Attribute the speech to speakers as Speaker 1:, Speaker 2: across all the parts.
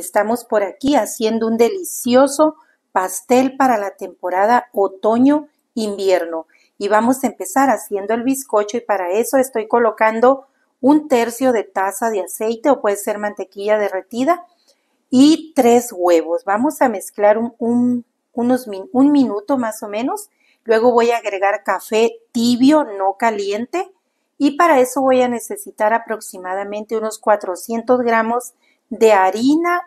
Speaker 1: Estamos por aquí haciendo un delicioso pastel para la temporada otoño-invierno y vamos a empezar haciendo el bizcocho y para eso estoy colocando un tercio de taza de aceite o puede ser mantequilla derretida y tres huevos. Vamos a mezclar un, unos un minuto más o menos. Luego voy a agregar café tibio, no caliente. Y para eso voy a necesitar aproximadamente unos 400 gramos de harina.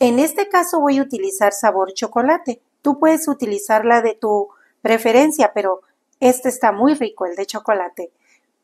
Speaker 1: En este caso voy a utilizar sabor chocolate. Tú puedes utilizar la de tu preferencia, pero este está muy rico, el de chocolate.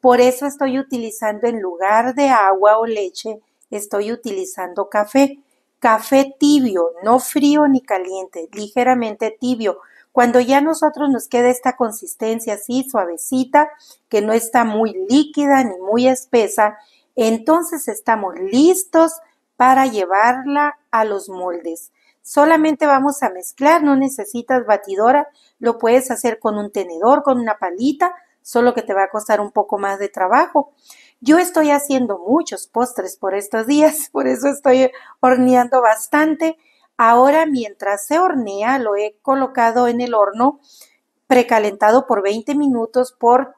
Speaker 1: Por eso estoy utilizando en lugar de agua o leche, estoy utilizando café. Café tibio, no frío ni caliente, ligeramente tibio. Cuando ya nosotros nos queda esta consistencia así suavecita, que no está muy líquida ni muy espesa, entonces estamos listos para llevarla a los moldes. Solamente vamos a mezclar, no necesitas batidora, lo puedes hacer con un tenedor, con una palita, solo que te va a costar un poco más de trabajo. Yo estoy haciendo muchos postres por estos días, por eso estoy horneando bastante. Ahora mientras se hornea, lo he colocado en el horno precalentado por 20 minutos por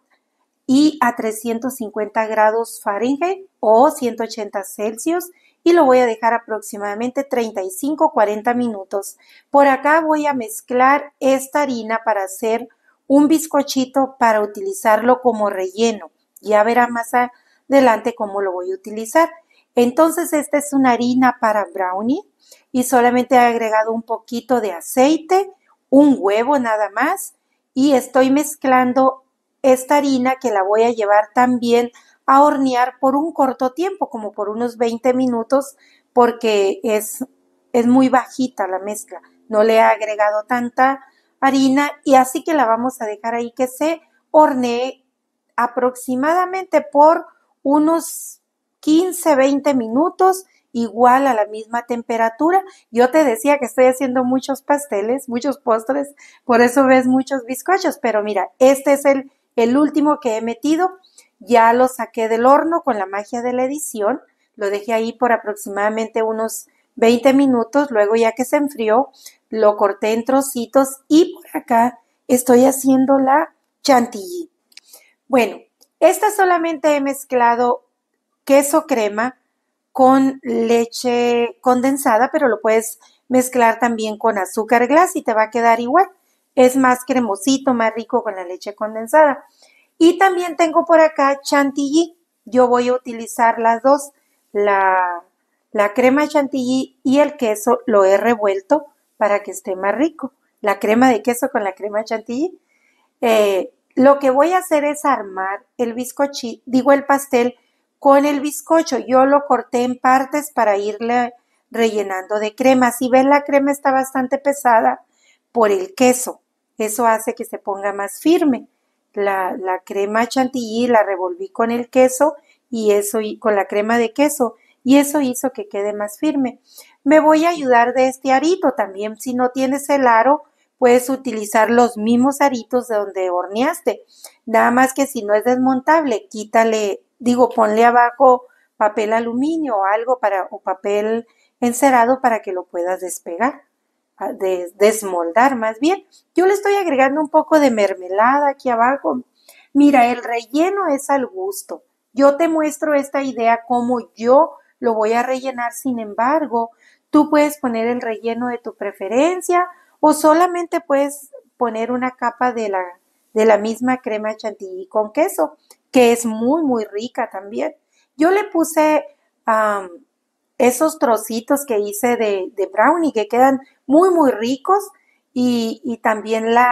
Speaker 1: y a 350 grados Fahrenheit o 180 Celsius y lo voy a dejar aproximadamente 35-40 minutos. Por acá voy a mezclar esta harina para hacer un bizcochito para utilizarlo como relleno. Ya verá más adelante cómo lo voy a utilizar. Entonces esta es una harina para brownie y solamente he agregado un poquito de aceite, un huevo nada más y estoy mezclando esta harina que la voy a llevar también a hornear por un corto tiempo, como por unos 20 minutos, porque es, es muy bajita la mezcla. No le he agregado tanta harina y así que la vamos a dejar ahí que se hornee aproximadamente por unos 15, 20 minutos igual a la misma temperatura. Yo te decía que estoy haciendo muchos pasteles, muchos postres, por eso ves muchos bizcochos, pero mira, este es el, el último que he metido ya lo saqué del horno con la magia de la edición, lo dejé ahí por aproximadamente unos 20 minutos, luego ya que se enfrió, lo corté en trocitos y por acá estoy haciendo la chantilly. Bueno, esta solamente he mezclado queso crema con leche condensada, pero lo puedes mezclar también con azúcar glass y te va a quedar igual. Es más cremosito, más rico con la leche condensada. Y también tengo por acá chantilly. Yo voy a utilizar las dos, la, crema chantilly y el queso lo he revuelto para que esté más rico. La crema de queso con la crema chantilly. Eh, lo que voy a hacer es armar el bizcochí, digo el pastel, con el bizcocho. Yo lo corté en partes para irle rellenando de crema. Si ven la crema está bastante pesada por el queso. Eso hace que se ponga más firme la, crema chantilly, la revolví con el queso y eso y con la crema de queso y eso hizo que quede más firme. Me voy a ayudar de este arito también. Si no tienes el aro, puedes utilizar los mismos aritos de donde horneaste. Nada más que si no es desmontable, quítale, digo, ponle abajo papel aluminio o algo para o papel encerado para que lo puedas despegar de desmoldar más bien. Yo le estoy agregando un poco de mermelada aquí abajo. Mira, el relleno es al gusto. Yo te muestro esta idea como yo lo voy a rellenar. Sin embargo, tú puedes poner el relleno de tu preferencia o solamente puedes poner una capa de la, de la misma crema chantilly con queso, que es muy, muy rica también. Yo le puse esos trocitos que hice de, brownie que quedan muy, muy ricos y, y también la,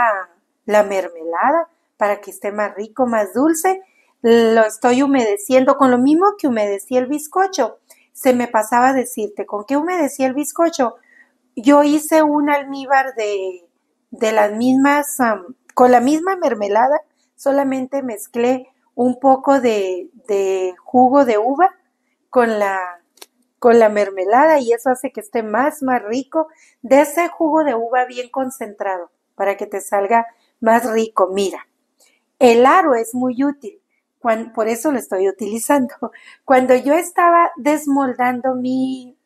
Speaker 1: la mermelada para que esté más rico, más dulce. Lo estoy humedeciendo con lo mismo que humedecí el bizcocho. Se me pasaba decirte, ¿con qué humedecí el bizcocho? Yo hice un almíbar de, de las mismas, con la misma mermelada, solamente mezclé un poco de, de jugo de uva con la, con la mermelada y eso hace que esté más, más rico de ese jugo de uva bien concentrado para que te salga más rico. Mira, el aro es muy útil, por eso lo estoy utilizando. Cuando yo estaba desmoldando mi,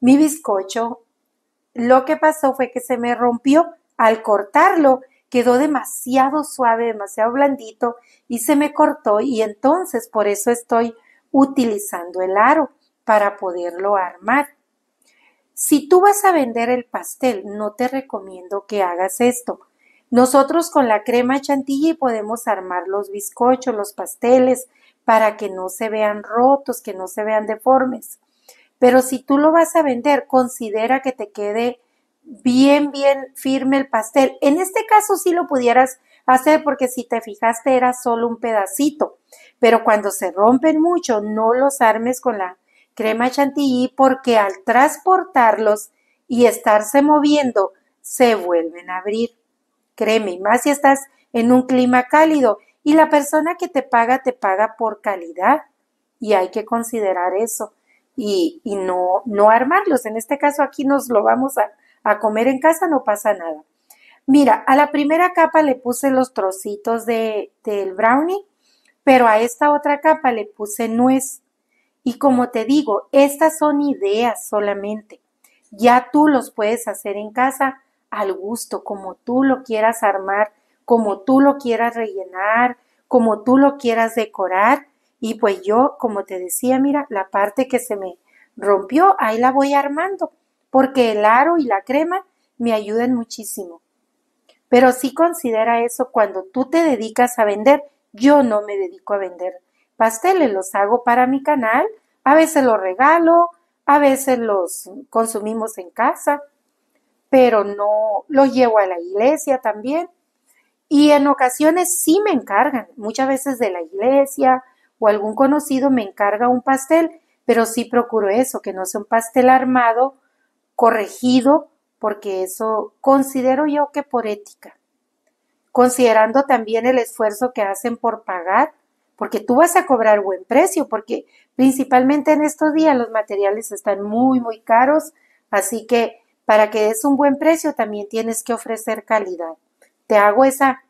Speaker 1: mi bizcocho, lo que pasó fue que se me rompió al cortarlo quedó demasiado suave, demasiado blandito y se me cortó y entonces por eso estoy utilizando el aro para poderlo armar. Si tú vas a vender el pastel, no te recomiendo que hagas esto. Nosotros con la crema chantilly podemos armar los bizcochos, los pasteles, para que no se vean rotos, que no se vean deformes. Pero si tú lo vas a vender, considera que te quede bien, bien firme el pastel. En este caso sí lo pudieras hacer porque si te fijaste era solo un pedacito, pero cuando se rompen mucho, no los armes con la crema chantilly porque al transportarlos y estarse moviendo se vuelven a abrir. Créeme, y más si estás en un clima cálido y la persona que te paga te paga por calidad y hay que considerar eso y, no, no armarlos. En este caso aquí nos lo vamos a, a comer en casa, no pasa nada. Mira, a la primera capa le puse los trocitos de, del brownie, pero a esta otra capa le puse nuez. Y como te digo, estas son ideas solamente. Ya tú los puedes hacer en casa al gusto, como tú lo quieras armar, como tú lo quieras rellenar, como tú lo quieras decorar. Y pues yo, como te decía, mira, la parte que se me rompió, ahí la voy armando, porque el aro y la crema me ayudan muchísimo. Pero sí considera eso cuando tú te dedicas a vender. Yo no me dedico a vender pasteles los hago para mi canal, a veces los regalo, a veces los consumimos en casa, pero no los llevo a la iglesia también. Y en ocasiones sí me encargan, muchas veces de la iglesia o algún conocido me encarga un pastel, pero sí procuro eso, que no sea un pastel armado, corregido, porque eso considero yo que por ética, considerando también el esfuerzo que hacen por pagar porque tú vas a cobrar buen precio, porque principalmente en estos días los materiales están muy, muy caros, así que para que des un buen precio también tienes que ofrecer calidad. Te hago esa,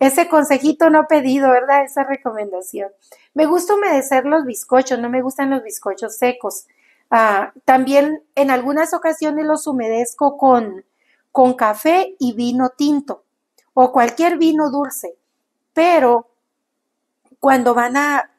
Speaker 1: ese consejito no pedido, ¿verdad? Esa recomendación. Me gusta humedecer los bizcochos, no me gustan los bizcochos secos. Ah, también en algunas ocasiones los humedezco con, con café y vino tinto o cualquier vino dulce, pero cuando van a,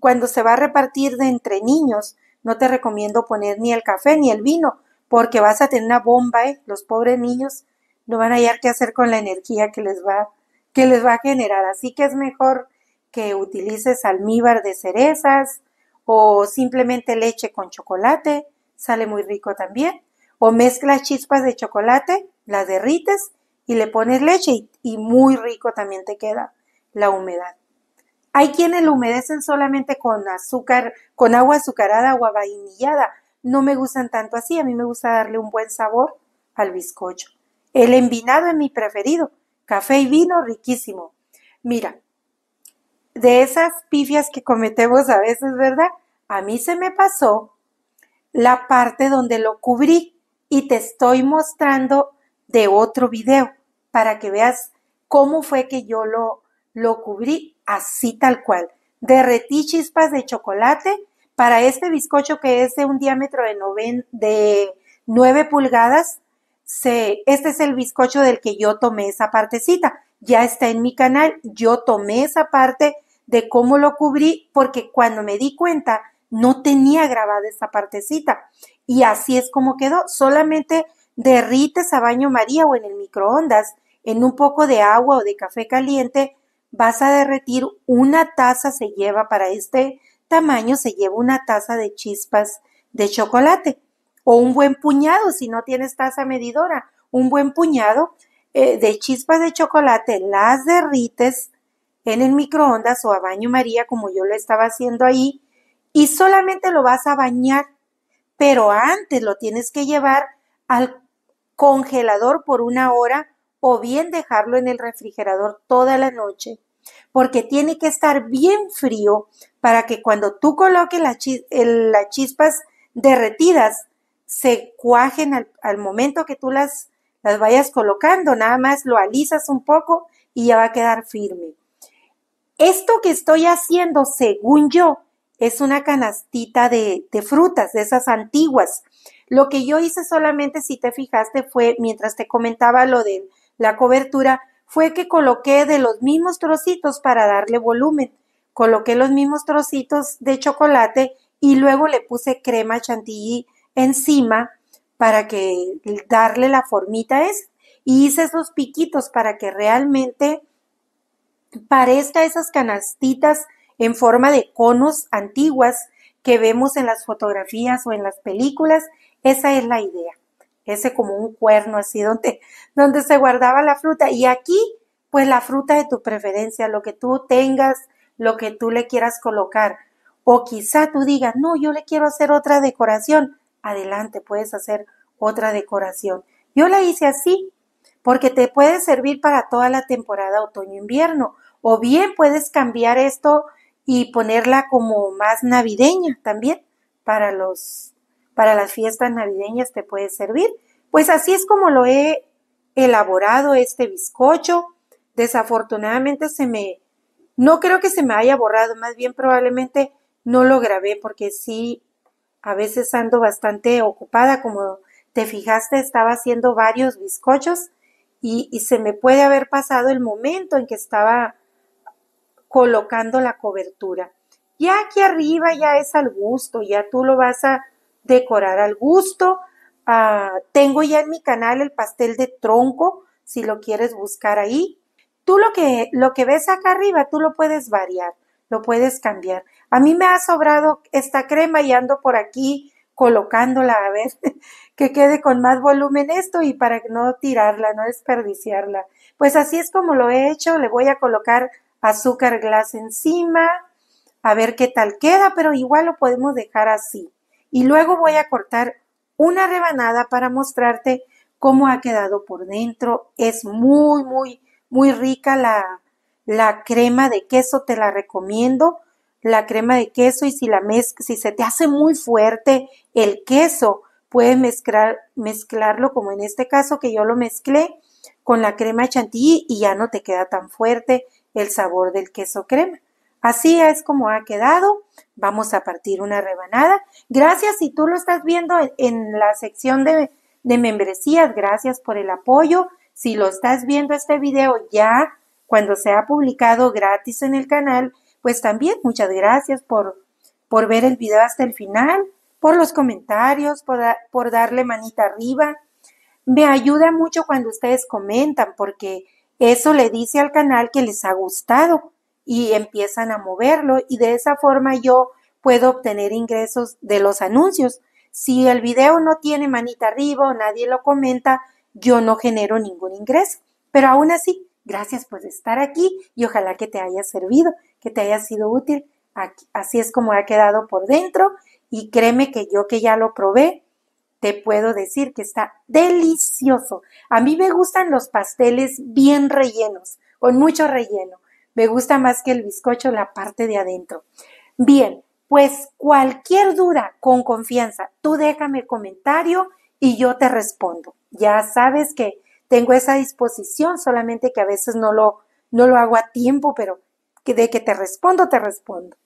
Speaker 1: cuando se va a repartir de entre niños, no te recomiendo poner ni el café ni el vino, porque vas a tener una bomba, ¿eh? los pobres niños no van a hallar qué hacer con la energía que les va, que les va a generar. Así que es mejor que utilices almíbar de cerezas o simplemente leche con chocolate, sale muy rico también. O mezclas chispas de chocolate, las derrites y le pones leche y muy rico también te queda la humedad. Hay quienes lo humedecen solamente con azúcar, con agua azucarada, o vainillada. No me gustan tanto así, a mí me gusta darle un buen sabor al bizcocho. El envinado es mi preferido, café y vino riquísimo. Mira, de esas pifias que cometemos a veces, ¿verdad? A mí se me pasó la parte donde lo cubrí y te estoy mostrando de otro video para que veas cómo fue que yo lo, lo cubrí así tal cual. Derretí chispas de chocolate para este bizcocho que es de un diámetro de, 9 pulgadas. este es el bizcocho del que yo tomé esa partecita. Ya está en mi canal. Yo tomé esa parte de cómo lo cubrí porque cuando me di cuenta no tenía grabada esa partecita. Y así es como quedó. Solamente derrites a baño María o en el microondas en un poco de agua o de café caliente vas a derretir una taza se lleva para este tamaño se lleva una taza de chispas de chocolate o un buen puñado si no tienes taza medidora un buen puñado eh, de chispas de chocolate las derrites en el microondas o a baño María como yo lo estaba haciendo ahí y solamente lo vas a bañar pero antes lo tienes que llevar al congelador por una hora o bien dejarlo en el refrigerador toda la noche porque tiene que estar bien frío para que cuando tú coloques las, chispas derretidas se cuajen al, momento que tú las, vayas colocando, nada más lo alisas un poco y ya va a quedar firme. Esto que estoy haciendo, según yo, es una canastita de, de, frutas, de esas antiguas. Lo que yo hice solamente, si te fijaste, fue mientras te comentaba lo de la cobertura, fue que coloqué de los mismos trocitos para darle volumen. Coloqué los mismos trocitos de chocolate y luego le puse crema chantilly encima para que darle la formita esa y hice esos piquitos para que realmente parezca esas canastitas en forma de conos antiguas que vemos en las fotografías o en las películas. Esa es la idea ese como un cuerno así donde, donde se guardaba la fruta. Y aquí, pues la fruta de tu preferencia, lo que tú tengas, lo que tú le quieras colocar. O quizá tú digas, no, yo le quiero hacer otra decoración. Adelante, puedes hacer otra decoración. Yo la hice así porque te puede servir para toda la temporada otoño-invierno. O bien puedes cambiar esto y ponerla como más navideña también para los para las fiestas navideñas te puede servir. Pues así es como lo he elaborado este bizcocho. Desafortunadamente se me, no creo que se me haya borrado, más bien probablemente no lo grabé porque sí, a veces ando bastante ocupada, como te fijaste, estaba haciendo varios bizcochos y, se me puede haber pasado el momento en que estaba colocando la cobertura. Ya aquí arriba ya es al gusto, ya tú lo vas a decorar al gusto. Ah, tengo ya en mi canal el pastel de tronco, si lo quieres buscar ahí. Tú lo que, lo que ves acá arriba, tú lo puedes variar, lo puedes cambiar. A mí me ha sobrado esta crema y ando por aquí colocándola a ver que quede con más volumen esto y para no tirarla, no desperdiciarla. Pues así es como lo he hecho, le voy a colocar azúcar glass encima, a ver qué tal queda, pero igual lo podemos dejar así y luego voy a cortar una rebanada para mostrarte cómo ha quedado por dentro. Es muy, muy, muy rica la, la crema de queso, te la recomiendo. La crema de queso y si la si se te hace muy fuerte el queso, puedes mezclar, mezclarlo como en este caso que yo lo mezclé con la crema chantilly y ya no te queda tan fuerte el sabor del queso crema. Así es como ha quedado. Vamos a partir una rebanada. Gracias si tú lo estás viendo en la sección de, membresías. Gracias por el apoyo. Si lo estás viendo este video ya cuando se ha publicado gratis en el canal, pues también muchas gracias por, por ver el video hasta el final, por los comentarios, por, por darle manita arriba. Me ayuda mucho cuando ustedes comentan porque eso le dice al canal que les ha gustado y empiezan a moverlo y de esa forma yo puedo obtener ingresos de los anuncios. Si el video no tiene manita arriba o nadie lo comenta, yo no genero ningún ingreso. Pero aún así, gracias por estar aquí y ojalá que te haya servido, que te haya sido útil. así es como ha quedado por dentro y créeme que yo que ya lo probé, te puedo decir que está delicioso. A mí me gustan los pasteles bien rellenos, con mucho relleno. Me gusta más que el bizcocho la parte de adentro. Bien, pues cualquier duda con confianza, tú déjame comentario y yo te respondo. Ya sabes que tengo esa disposición, solamente que a veces no lo, no lo hago a tiempo, pero de que te respondo, te respondo.